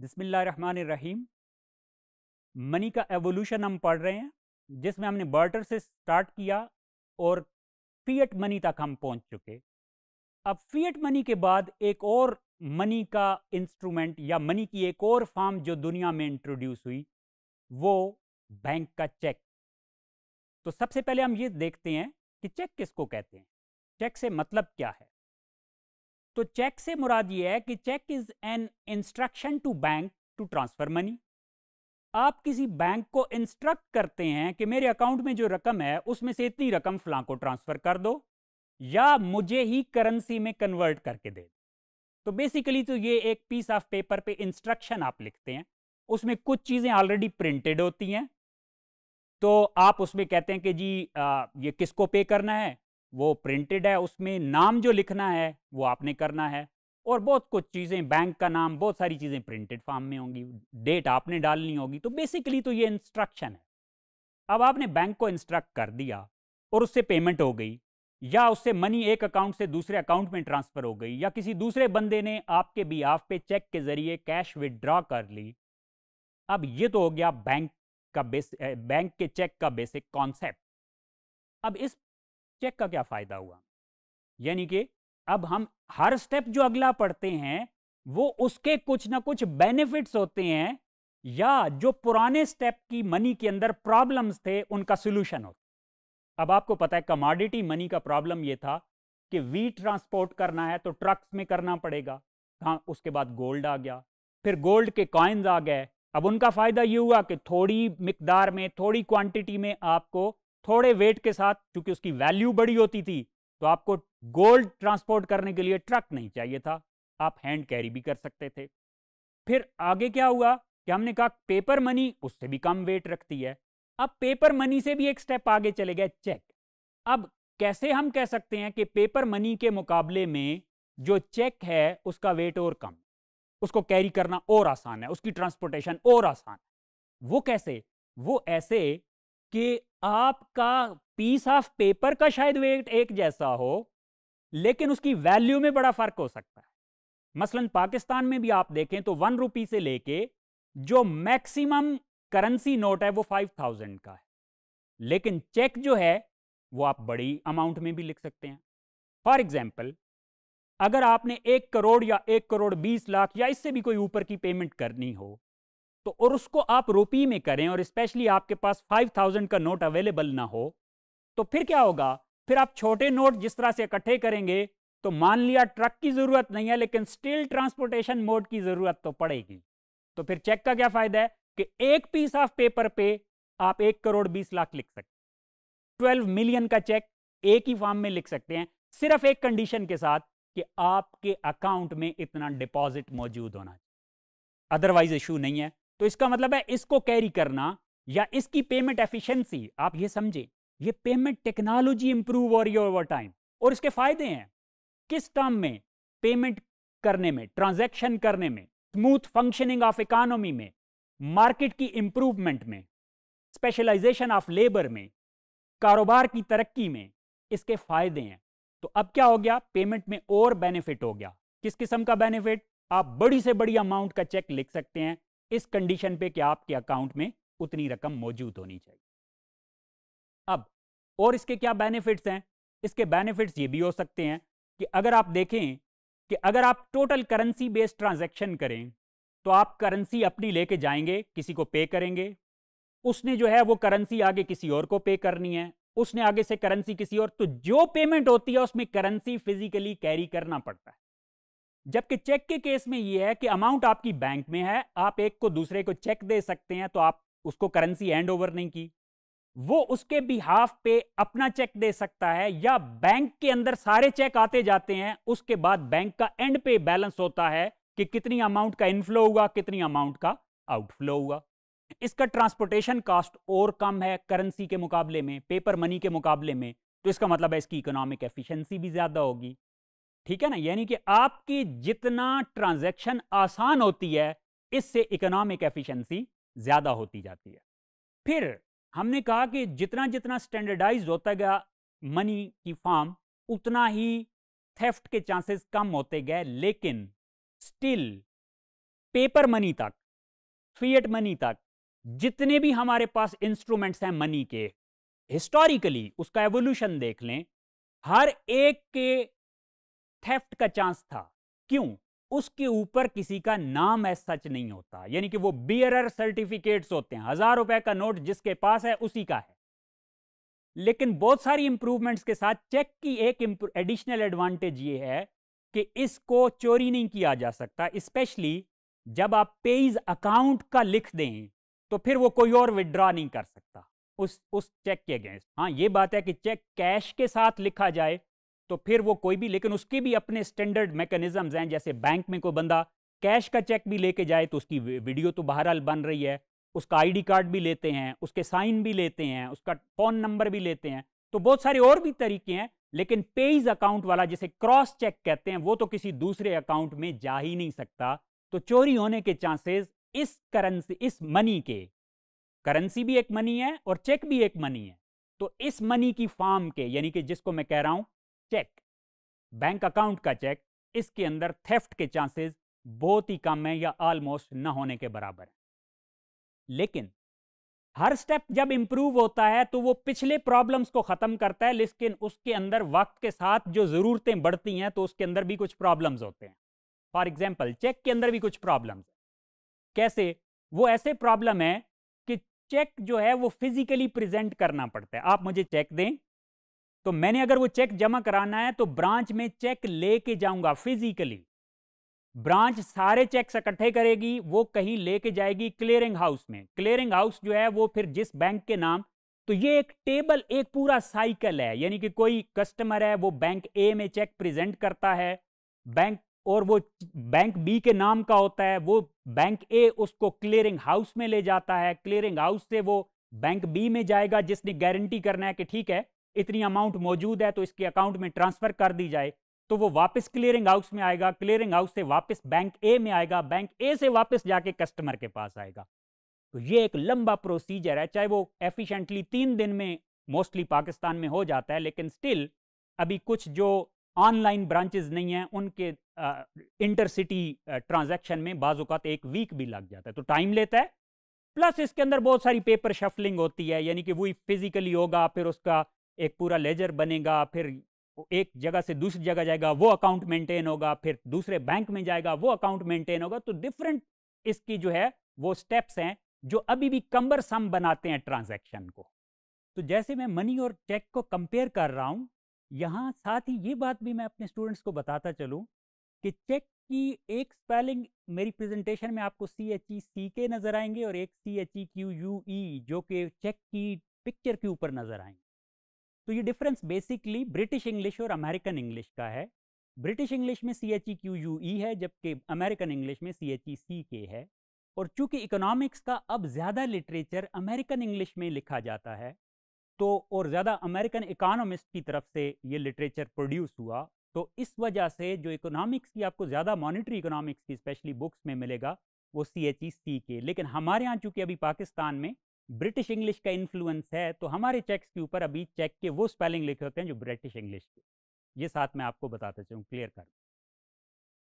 बिसमीम मनी का एवोल्यूशन हम पढ़ रहे हैं जिसमें हमने बर्टर से स्टार्ट किया और फीएट मनी तक हम पहुंच चुके अब फीएट मनी के बाद एक और मनी का इंस्ट्रूमेंट या मनी की एक और फॉर्म जो दुनिया में इंट्रोड्यूस हुई वो बैंक का चेक तो सबसे पहले हम ये देखते हैं कि चेक किसको कहते हैं चेक से मतलब क्या है तो चेक से मुराद ये है कि cheque is an instruction to bank to transfer money आप किसी बैंक को इंस्ट्रक्ट करते हैं कि मेरे अकाउंट में जो रकम है उसमें से इतनी रकम फलां को ट्रांसफ़र कर दो या मुझे ही करेंसी में कन्वर्ट करके दे तो बेसिकली तो ये एक पीस ऑफ पेपर पे इंस्ट्रक्शन आप लिखते हैं उसमें कुछ चीज़ें ऑलरेडी प्रिंटेड होती हैं तो आप उसमें कहते हैं कि जी आ, ये किसको पे करना है वो प्रिंटेड है उसमें नाम जो लिखना है वो आपने करना है और बहुत कुछ चीज़ें बैंक का नाम बहुत सारी चीज़ें प्रिंटेड फॉर्म में होंगी डेट आपने डालनी होगी तो बेसिकली तो ये इंस्ट्रक्शन है अब आपने बैंक को इंस्ट्रक्ट कर दिया और उससे पेमेंट हो गई या उससे मनी एक अकाउंट से दूसरे अकाउंट में ट्रांसफ़र हो गई या किसी दूसरे बंदे ने आपके भी आप पे चेक के ज़रिए कैश विदड्रॉ कर ली अब ये तो हो गया बैंक का बेस बैंक के चेक का बेसिक कॉन्सेप्ट अब इस चेक का क्या फ़ायदा हुआ यानी कि अब हम हर स्टेप जो अगला पढ़ते हैं वो उसके कुछ ना कुछ बेनिफिट्स होते हैं या जो पुराने स्टेप की मनी के अंदर प्रॉब्लम्स थे उनका सोल्यूशन होता अब आपको पता है कमोडिटी मनी का प्रॉब्लम ये था कि वी ट्रांसपोर्ट करना है तो ट्रक्स में करना पड़ेगा हाँ उसके बाद गोल्ड आ गया फिर गोल्ड के कॉइन्स आ गए अब उनका फ़ायदा ये हुआ कि थोड़ी मकदार में थोड़ी क्वांटिटी में आपको थोड़े वेट के साथ क्योंकि उसकी वैल्यू बड़ी होती थी तो आपको गोल्ड ट्रांसपोर्ट करने के लिए ट्रक नहीं चाहिए था आप हैंड कैरी भी कर सकते थे फिर आगे क्या हुआ कि हमने कहा पेपर मनी उससे भी कम वेट रखती है अब पेपर मनी से भी एक स्टेप आगे चले गए चेक अब कैसे हम कह सकते हैं कि पेपर मनी के मुकाबले में जो चेक है उसका वेट और कम उसको कैरी करना और आसान है उसकी ट्रांसपोर्टेशन और आसान है वो कैसे वो ऐसे कि आपका पीस ऑफ पेपर का शायद वेट एक जैसा हो लेकिन उसकी वैल्यू में बड़ा फर्क हो सकता है मसलन पाकिस्तान में भी आप देखें तो वन रुपी से लेके जो मैक्सिमम करेंसी नोट है वो फाइव थाउजेंड का है लेकिन चेक जो है वो आप बड़ी अमाउंट में भी लिख सकते हैं फॉर एग्जाम्पल अगर आपने एक करोड़ या एक करोड़ बीस लाख या इससे भी कोई ऊपर की पेमेंट करनी हो तो और उसको आप रुपये में करें और स्पेशली आपके पास फाइव थाउजेंड का नोट अवेलेबल ना हो तो फिर क्या होगा फिर आप छोटे नोट जिस तरह से इकट्ठे करेंगे तो मान लिया ट्रक की जरूरत नहीं है लेकिन स्टिल ट्रांसपोर्टेशन मोड की जरूरत तो पड़ेगी तो फिर चेक का क्या फायदा है कि एक पीस ऑफ पेपर पे आप एक करोड़ बीस लाख लिख सकते ट्वेल्व मिलियन का चेक एक ही फॉर्म में लिख सकते हैं सिर्फ एक कंडीशन के साथ कि आपके अकाउंट में इतना डिपॉजिट मौजूद होना चाहिए अदरवाइज इशू नहीं है तो इसका मतलब है इसको कैरी करना या इसकी पेमेंट एफिशिएंसी आप ये समझे ये पेमेंट टेक्नोलॉजी इंप्रूव हो रही है ओवर टाइम और इसके फायदे हैं किस टर्म में पेमेंट करने में ट्रांजैक्शन करने में स्मूथ फंक्शनिंग ऑफ इकोनॉमी में मार्केट की इंप्रूवमेंट में स्पेशलाइजेशन ऑफ लेबर में कारोबार की तरक्की में इसके फायदे हैं तो अब क्या हो गया पेमेंट में और बेनिफिट हो गया किस किस्म का बेनिफिट आप बड़ी से बड़ी अमाउंट का चेक लिख सकते हैं इस कंडीशन पे कि आपके अकाउंट में उतनी रकम मौजूद होनी चाहिए अब और इसके क्या बेनिफिट्स हैं इसके बेनिफिट्स ये भी हो सकते हैं कि अगर आप देखें कि अगर आप टोटल करेंसी बेस्ड ट्रांजेक्शन करें तो आप करेंसी अपनी लेके जाएंगे किसी को पे करेंगे उसने जो है वो करेंसी आगे किसी और को पे करनी है उसने आगे से करेंसी किसी और तो जो पेमेंट होती है उसमें करेंसी फिजिकली कैरी करना पड़ता है जबकि चेक के केस में यह है कि अमाउंट आपकी बैंक में है आप एक को दूसरे को चेक दे सकते हैं तो आप उसको करेंसी हैंड ओवर नहीं की वो उसके बिहाफ पे अपना चेक दे सकता है या बैंक के अंदर सारे चेक आते जाते हैं उसके बाद बैंक का एंड पे बैलेंस होता है कि कितनी अमाउंट का इनफ्लो हुआ कितनी अमाउंट का आउटफ्लो हुआ इसका ट्रांसपोर्टेशन कास्ट और कम है करेंसी के मुकाबले में पेपर मनी के मुकाबले में तो इसका मतलब है इसकी इकोनॉमिक एफिशिएंसी भी ज़्यादा होगी ठीक है ना यानी कि आपकी जितना ट्रांजैक्शन आसान होती है इससे इकोनॉमिक एफिशिएंसी ज़्यादा होती जाती है फिर हमने कहा कि जितना जितना स्टैंडर्डाइज होता गया मनी की फार्म उतना ही थेफ्ट के चांसेस कम होते गए लेकिन स्टिल पेपर मनी तक फीएट मनी तक जितने भी हमारे पास इंस्ट्रूमेंट्स हैं मनी के हिस्टोरिकली उसका एवोल्यूशन देख लें हर एक के थेफ्ट का चांस था क्यों उसके ऊपर किसी का नाम है सच नहीं होता यानी कि वो बियरर सर्टिफिकेट्स होते हैं हजार रुपए का नोट जिसके पास है उसी का है लेकिन बहुत सारी इंप्रूवमेंट्स के साथ चेक की एक एडिशनल एडवांटेज ये है कि इसको चोरी नहीं किया जा सकता स्पेशली जब आप पेज अकाउंट का लिख दें तो फिर वो कोई और विदड्रॉ नहीं कर सकता उस उस चेक के अगेंस्ट हाँ ये बात है कि चेक कैश के साथ लिखा जाए तो फिर वो कोई भी लेकिन उसके भी अपने स्टैंडर्ड मैकेनिज्म हैं जैसे बैंक में कोई बंदा कैश का चेक भी लेके जाए तो उसकी वीडियो तो बहरहाल बन रही है उसका आईडी कार्ड भी लेते हैं उसके साइन भी लेते हैं उसका फ़ोन नंबर भी लेते हैं तो बहुत सारे और भी तरीके हैं लेकिन पेज अकाउंट वाला जिसे क्रॉस चेक कहते हैं वो तो किसी दूसरे अकाउंट में जा ही नहीं सकता तो चोरी होने के चांसेस इस करेंसी इस मनी के करेंसी भी एक मनी है और चेक भी एक मनी है तो इस मनी की फार्म के यानी कि जिसको मैं कह रहा हूं चेक बैंक अकाउंट का चेक इसके अंदर थेफ्ट के चांसेस बहुत ही कम है या ऑलमोस्ट न होने के बराबर है लेकिन हर स्टेप जब इंप्रूव होता है तो वो पिछले प्रॉब्लम्स को ख़त्म करता है लेकिन उसके अंदर वक्त के साथ जो ज़रूरतें बढ़ती हैं तो उसके अंदर भी कुछ प्रॉब्लम्स होते हैं फॉर एग्जाम्पल चेक के अंदर भी कुछ प्रॉब्लम्स कैसे वो ऐसे प्रॉब्लम है कि चेक जो है वो फिजिकली प्रेजेंट करना पड़ता है आप मुझे चेक दें तो मैंने अगर वो चेक जमा कराना है तो ब्रांच में चेक लेके जाऊंगा फिजिकली ब्रांच सारे चेक्स इकट्ठे करेगी वो कहीं लेके जाएगी क्लियरिंग हाउस में क्लियरिंग हाउस जो है वो फिर जिस बैंक के नाम तो ये एक टेबल एक पूरा साइकिल है यानी कि कोई कस्टमर है वो बैंक ए में चेक प्रेजेंट करता है बैंक और वो बैंक बी के नाम का होता है वो बैंक ए उसको क्लियरिंग हाउस में ले जाता है क्लियरिंग हाउस से वो बैंक बी में जाएगा जिसने गारंटी करना है कि ठीक है इतनी अमाउंट मौजूद है तो इसके अकाउंट में ट्रांसफ़र कर दी जाए तो वो वापस क्लियरिंग हाउस में आएगा क्लियरिंग हाउस से वापस बैंक ए में आएगा बैंक ए से वापस जाके कस्टमर के पास आएगा तो ये एक लंबा प्रोसीजर है चाहे वो एफिशिएंटली तीन दिन में मोस्टली पाकिस्तान में हो जाता है लेकिन स्टिल अभी कुछ जो ऑनलाइन ब्रांचेज नहीं हैं उनके इंटरसिटी ट्रांजेक्शन में बाजूकात एक वीक भी लग जाता है तो टाइम लेता है प्लस इसके अंदर बहुत सारी पेपर शफलिंग होती है यानी कि वही फिजिकली होगा फिर उसका एक पूरा लेजर बनेगा फिर एक जगह से दूसरी जगह जाएगा वो अकाउंट मेंटेन होगा फिर दूसरे बैंक में जाएगा वो अकाउंट मेंटेन होगा तो डिफरेंट इसकी जो है वो स्टेप्स हैं जो अभी भी कम्बर सम बनाते हैं ट्रांजैक्शन को तो जैसे मैं मनी और चेक को कंपेयर कर रहा हूँ यहाँ साथ ही ये बात भी मैं अपने स्टूडेंट्स को बताता चलूँ कि चेक की एक स्पेलिंग मेरी प्रेजेंटेशन में आपको सी एच ई सी के नज़र आएंगे और एक C H E Q U E जो कि चेक की पिक्चर के ऊपर नज़र आएंगे तो ये डिफरेंस बेसिकली ब्रिटिश इंग्लिश और अमेरिकन इंग्लिश का है ब्रिटिश इंग्लिश में C H E Q U E है जबकि अमेरिकन इंग्लिश में सी एच ई सी के है और चूंकि इकोनॉमिक्स का अब ज़्यादा लिटरेचर अमेरिकन इंग्लिश में लिखा जाता है तो और ज़्यादा अमेरिकन इकानोमिस्ट की तरफ से ये लिटरेचर प्रोड्यूस हुआ तो इस वजह से जो इकोनॉमिक्स की आपको ज़्यादा मॉनिटरी इकोनॉमिक्स की स्पेशली बुक्स में मिलेगा वो सी एच ई सी के लेकिन हमारे यहाँ चूँकि अभी पाकिस्तान में ब्रिटिश इंग्लिश का इन्फ्लुएंस है तो हमारे चेक्स के ऊपर अभी चेक के वो स्पेलिंग लिखे होते हैं जो ब्रिटिश इंग्लिश के ये साथ में आपको बताते चलूँ क्लियर कर